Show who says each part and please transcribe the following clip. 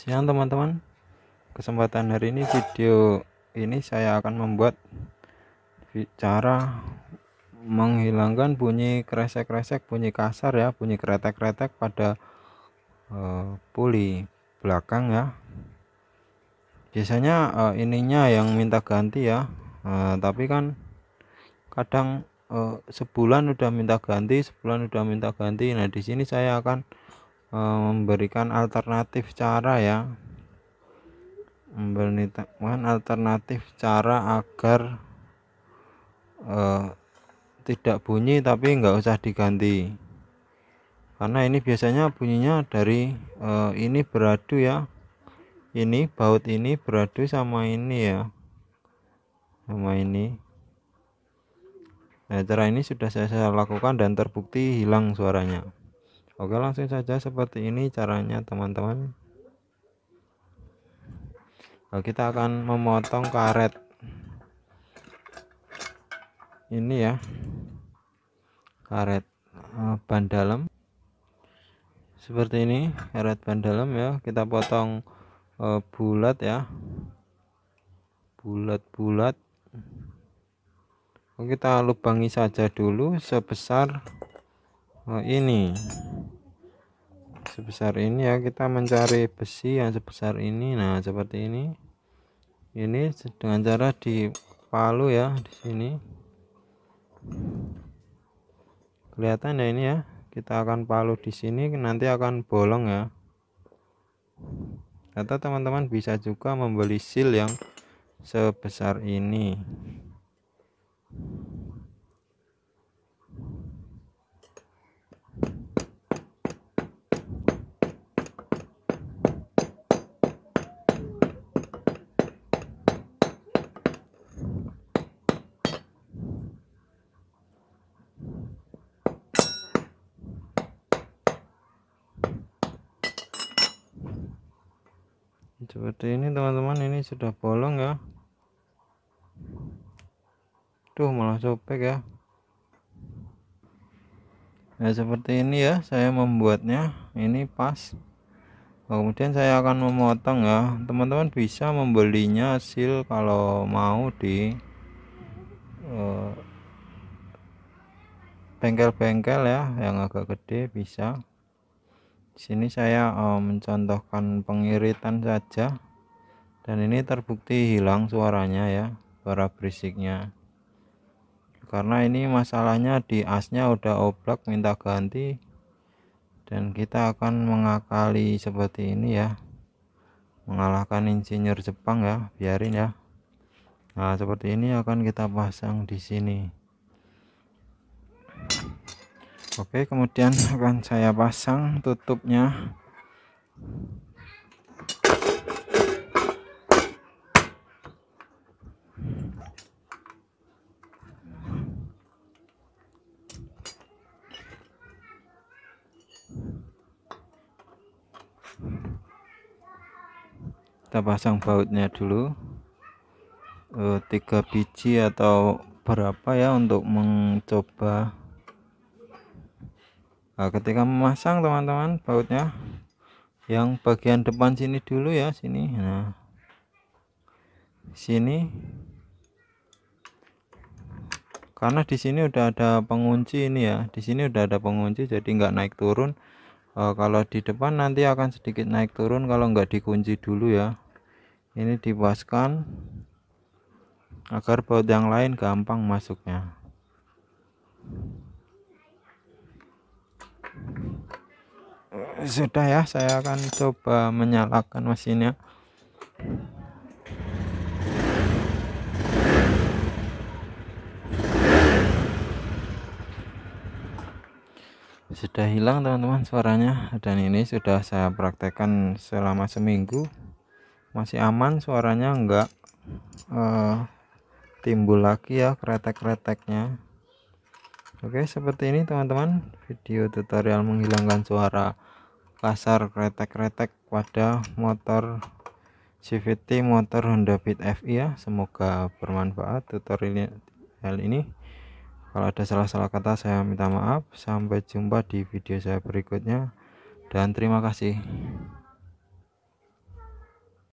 Speaker 1: Siang teman-teman Kesempatan hari ini video ini saya akan membuat Cara menghilangkan bunyi kresek-kresek bunyi kasar ya bunyi kretek-kretek pada uh, puli belakang ya biasanya uh, ininya yang minta ganti ya uh, tapi kan kadang sebulan udah minta ganti sebulan udah minta ganti nah di sini saya akan Eh, memberikan alternatif cara ya memberikan alternatif cara agar eh, tidak bunyi tapi nggak usah diganti karena ini biasanya bunyinya dari eh, ini beradu ya ini baut ini beradu sama ini ya sama ini nah cara ini sudah saya, saya lakukan dan terbukti hilang suaranya Oke langsung saja seperti ini caranya teman-teman kita akan memotong karet ini ya karet eh, ban dalam seperti ini karet ban dalam ya kita potong eh, bulat ya bulat-bulat kita lubangi saja dulu sebesar uh, ini sebesar ini ya kita mencari besi yang sebesar ini nah seperti ini ini dengan cara di palu ya di sini kelihatan ya ini ya kita akan palu di sini nanti akan bolong ya atau teman-teman bisa juga membeli seal yang sebesar ini seperti ini teman-teman ini sudah bolong ya tuh malah sobek ya nah seperti ini ya saya membuatnya ini pas kemudian saya akan memotong ya teman-teman bisa membelinya hasil kalau mau di eh, bengkel-bengkel uh, ya yang agak gede bisa sini saya uh, mencontohkan pengiritan saja dan ini terbukti hilang suaranya ya suara berisiknya karena ini masalahnya di asnya udah oblak minta ganti dan kita akan mengakali seperti ini ya mengalahkan insinyur Jepang ya biarin ya Nah seperti ini akan kita pasang di sini Oke, kemudian akan saya pasang tutupnya. kita pasang bautnya dulu eh, tiga biji atau berapa ya untuk mencoba nah, ketika memasang teman-teman bautnya yang bagian depan sini dulu ya sini nah sini karena di sini udah ada pengunci ini ya di sini udah ada pengunci jadi nggak naik turun e, kalau di depan nanti akan sedikit naik turun kalau nggak dikunci dulu ya ini dipaskan agar baut yang lain gampang masuknya sudah ya saya akan coba menyalakan mesinnya sudah hilang teman-teman suaranya dan ini sudah saya praktekkan selama seminggu masih aman suaranya enggak uh, timbul lagi ya kretek-kreteknya oke seperti ini teman-teman video tutorial menghilangkan suara kasar kretek-kretek pada motor CVT motor Honda Beat FI ya semoga bermanfaat tutorial ini kalau ada salah-salah kata saya minta maaf sampai jumpa di video saya berikutnya dan terima kasih